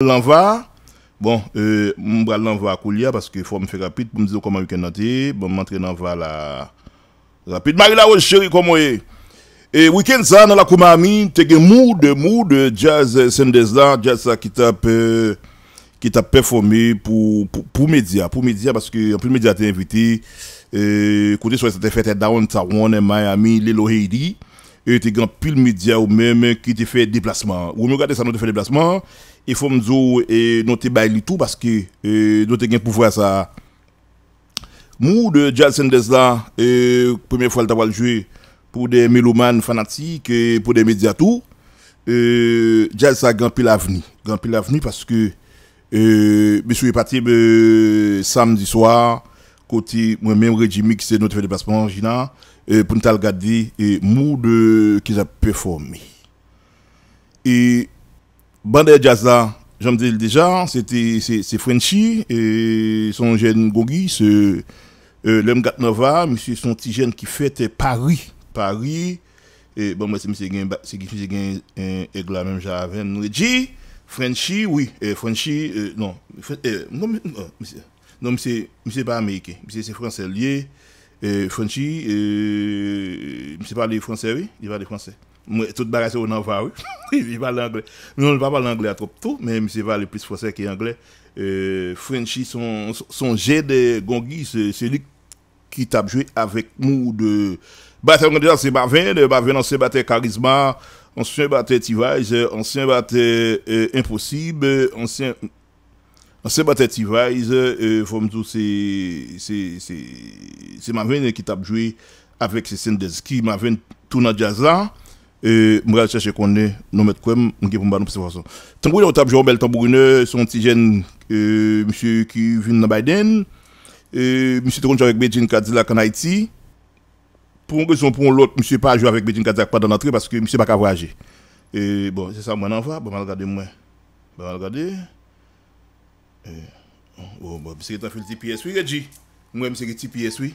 L'envoi, bon, je euh, vais l'envoi à Koulia parce qu'il faut me faire rapide pour me dire comment week-end Je vais m'entrer l'envoi la Rapide. Marie Rose, chérie, comment est et week-end ça, dans la Koumami, t'es un mood, mood, jazz, Sendez là, jazz qui t'a qui t'a performé pour, pour, pour médias, pour média parce que, en plus, média t'es invité, euh, côté soit fête fait à Downtown, à Miami, Lilo Heidi, et t'es grand pile média ou même qui t'a fait déplacement. Ou me regardez ça, nous t'a fait déplacement, il faut me dire, et noter bail tout, parce que, euh, noter gain pouvoir ça. Mou de Jason Desla euh, première fois le joué pour des mélomanes fanatiques, pour des médias tout. Euh, jazz a grand l'avenir. Grand l'avenir parce que, euh, monsieur est parti, euh, samedi soir, côté moi-même régime qui notre déplacement Gina euh, pour nous regarder et de qui a performé et Bande jazz je j'en dis déjà, c'était c'est Frenchy et son jeune Gogi, ce euh, monsieur son petit jeune qui fête Paris, Paris et bon moi c'est monsieur qui c'est qui gain un même j'avais dit Frenchy oui, et Frenchy euh, non, euh, non monsieur non monsieur monsieur pas américain, monsieur c'est français lié Frenchy euh, monsieur parle français oui, il parle français tout le sur en va oui il parle anglais non il parle anglais trop tôt mais monsieur parle plus français qu'anglais euh, Frenchy son son jet de Gongi, c'est celui qui t'a joué avec nous de batteur c'est Bavin de Bavin ancien batteur Charisma ancien batteur Tivage ancien batteur euh, Impossible ancien ancien batteur Tivage euh, tout c'est c'est c'est c'est qui t'a joué avec ses scènes de ski Marvin tout dans jazz là et je cherche qu'on est nous mettre quoi pour nous observation tambour au tab Jean-Bel tambourineux son petit jeune euh, monsieur qui vient dans Biden euh, monsieur joue avec Bedjin Cadillac en Haïti pour une raison pour l'autre monsieur pas joué avec Bedjin Cadillac pas dans l'entrée parce que monsieur pas voyager et bon c'est ça moi en va bon regardez moi bon regardez et, oh, bon c'est un petit pièce oui dit moi c'est petit pièce oui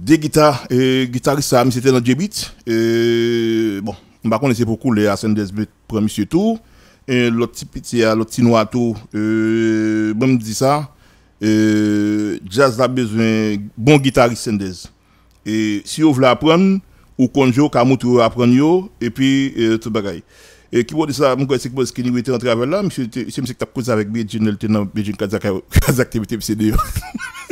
Des guitares, euh, ça c'était dans j Euh, bon, on va connaître beaucoup les pour Monsieur tout et L'autre petit, euh, l'autre petit noir tout, euh, bon, me dit ça. Euh, jazz a besoin bon guitariste Sendez. Et si vous voulez apprendre, ou konjo, kamoutou apprendre yo, et puis euh, tout bagaille. Et qui vous dit ça, mon c'est que parce qu'il était en travail là, monsieur, c'est monsieur qui t'a causé avec Beijing, le dans Beijing, Kazakh, Kazakh, TBT,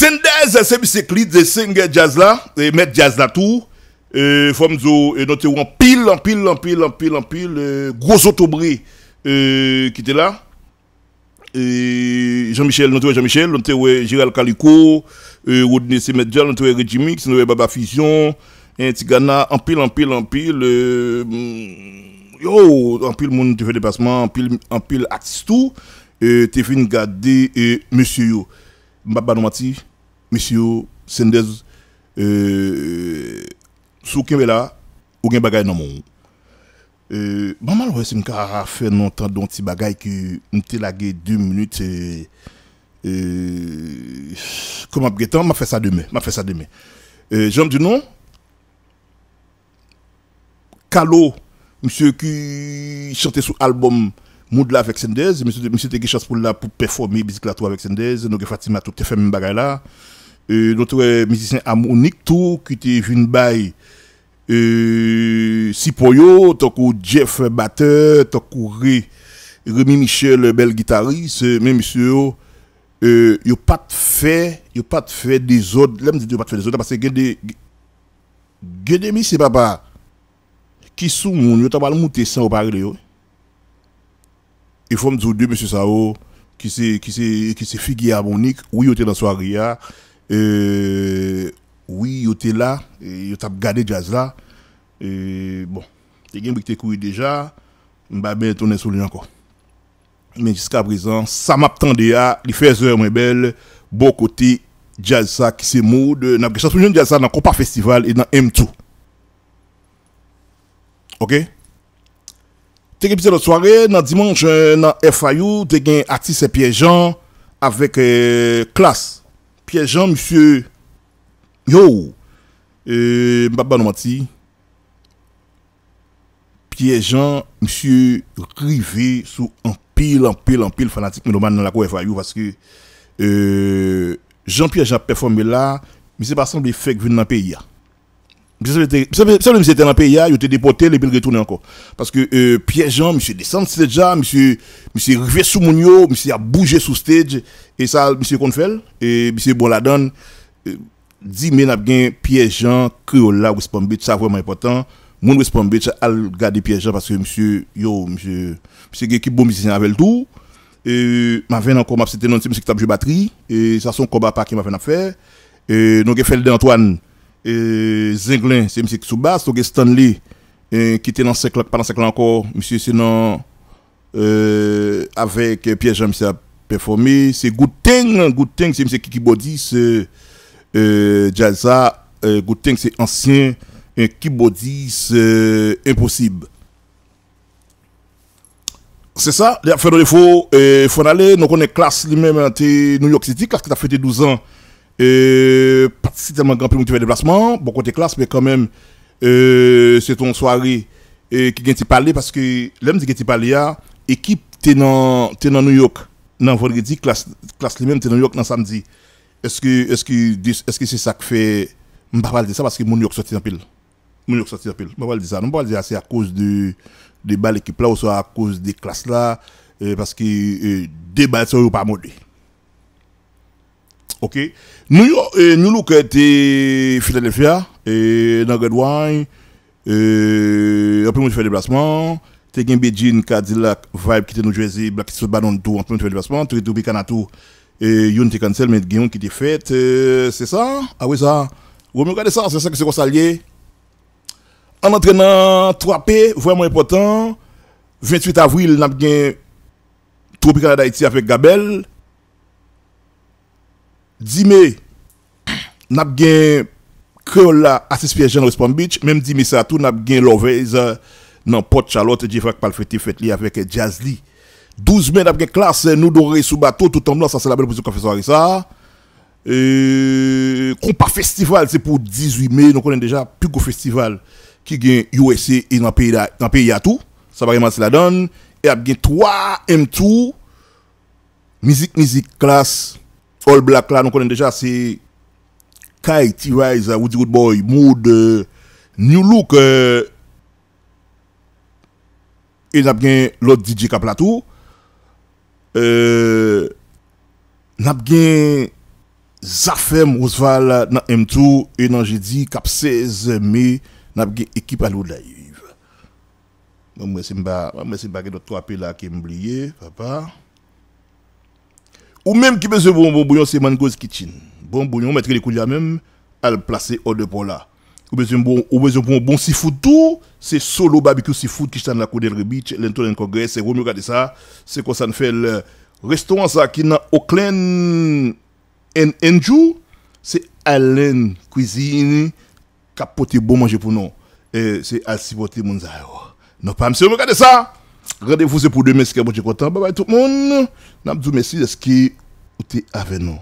Sendez, c'est bicyclette, de singer jazz là, et mettre jazz là tout. Euh, faut me noter en pile, en pile, en pile, en pile, en pile, gros autobré, qui était là. Jean-Michel, notre Jean-Michel, notre Gérald Calico, euh, Rodney Semedjal, notre Reggie Mix, notre Baba Fusion, et Tigana, en pile, en pile, en pile, le yo, en pile monde qui fait dépassement, en pile, en pile, artiste tout, Et t'es fini de monsieur yo. Mbaba Nomati, monsieur Sendez euh, sous qui là ou bagage bagaille dans mon euh, maman si je fait non tant dont petit que deux minutes euh, euh comment Je m'a fait ça demain m'a fait ça demain euh, du nom Calo monsieur qui chantait sur album là avec Sendez monsieur monsieur était pour là pour performer Bicyclatoire avec Sendez nous Fatima tout fait même bagaille là euh, notre musicien harmonique tout qui était venu by euh, Sipoyo, Jeff batteur, Remy Michel bel guitariste, mais monsieur euh, a pas de fait, pas de fait des autres, pas fait des autres parce que des c'est papa qui sont moun sans parler Il faut me monsieur Sao qui c'est qui c'est qui c'est oui, était dans soirée E, oui, yote la, e, yote ap gade jazla e, Bon, te gen mbe te kouye deja Mba ben tonen solen yon ko Men jiska prezant, sa map tan de ya Li fezwe mwen bel, bo kote jazla ki se moud Nan prezant solen yon jazla nan kopa festival E nan M2 Ok Te gen pise lo soare, nan dimanche Nan FIU, te gen artiste se piye jan Avèk klas eh, Pierre Jean, monsieur, yo, euh, Nomati, Pierre Jean, monsieur, rivé sous un pile, un pile, un pile fanatique a dans la cour FAU parce que euh, Jean-Pierre Jean performé là, mais c'est pas semblé fait que dans le pays. Seulement c'était dans le pays, il était déporté, et puis retourné encore. Parce que euh, Pierre Jean, monsieur descend déjà, monsieur, monsieur arrivé sous Mounio, monsieur a bougé sous stage, et ça, monsieur Confel, et monsieur Boladon, euh, dit, mais n'a bien Pierre Jean, Criolla, West Beach, ça vraiment important. Mon West Palm Beach a gardé Pierre Jean parce que monsieur, yo, monsieur, monsieur qui bon musicien avec tout. Euh, ma veine encore, ma c'était non, c'est monsieur qui tape de batterie, et ça, son combat pas qui m'a fait faire. Euh, donc, il fait le d'Antoine et Zinglin, c'est M. Ksoubas, sous Stanley qui était dans 5 pas dans 5 encore, M. sinon euh, avec Pierre Jean a performé, c'est Gouteng, Gouteng c'est M. Kikibodis, c'est euh, euh, Gouteng c'est ancien et Kibodi c'est euh, impossible. C'est ça, il a fait le défaut, il faut aller, nous connaissons est classe lui-même, à hein, New York City, que tu a fêté 12 ans, Pati tellement grand tu fais déplacement, bon côté classe, mais quand même, euh, c'est ton soirée euh, qui vient parler parce que l'homme qui parler là, équipe t'es dans New York, dans vendredi, classe, classe lui-même t'es dans New York dans samedi. Est-ce que est-ce que est-ce que c'est ça que fait je pas dire ça parce que New York sorti en pile. New York sorti en pile. Je pas dire ça. Je pas dire c'est à cause de de balles équipe là ou soit à cause des classes là euh, parce que des balles sont pas modées. Ok, nous York, eh, Philadelphie York eh, Philadelphia, et dans Red Wine, et eh, après, on fait des déplacements. gagné Beijing, Cadillac, Vibe, qui était New Jersey, Black Kitty, Banon, tout, en plein fait déplacement. T'es tout, et eh, Yon t'es cancel, mais Guillaume qui t'es fait, c'est ça? Ah oui, ça. Vous me regardez ça, c'est ça que c'est quoi ça lié? En entraînant 3P, vraiment important, 28 avril, n'a bien Tropicana d'Haïti avec Gabel. 10 mai, nous avons gagné Creola à jean pieds Beach. Même 10 mai, ça tout, nous avons gagné Lovez dans euh, Port Charlotte. J'ai fait le fête fête avec Jazz 12 mai, euh, nous avons classe, nous doré sous bateau, tout en blanc, ça c'est la belle position qu'on fait ça. Euh, compas festival, c'est pour 18 mai, nous connaissons déjà plus gros festival qui gagne USC et dans le pays, dans pays à tout. Ça va vraiment, se la donne. Et il y a 3 M2, musique, musique, classe. All Black là, nous connaissons déjà, c'est Kai, T-Rise, Woody Good Boy, Mood, euh, New Look, euh, et nous avons l'autre DJ Kaplatou. Euh, nous avons Zafem Ousval dans M2 et dans jeudi, cap 16 mai, nous avons équipe à l'eau live. Moi, je ne sais pas, je ne sais pas, je ne papa. Ou même qui besoin bon bouillon, c'est Mango's Kitchen. Bon bouillon, mettre les couilles même, à le placer hors de pour là. Ou besoin bon, ou besoin bon, bon seafood tout, c'est solo barbecue seafood qui est dans la cour de Beach, l'entour congrès, c'est vous regardez ça, c'est quoi ça ne fait le restaurant ça qui est dans Oakland un jour, c'est Allen Cuisine, porté bon manger pour nous. Et c'est Alcibote Mounzaïo. Non, pas monsieur, regardez ça! Rendez-vous, pour demain, c'est bon, j'ai content. Bye bye tout le monde. Nabdou, merci, est-ce qui était avec nous?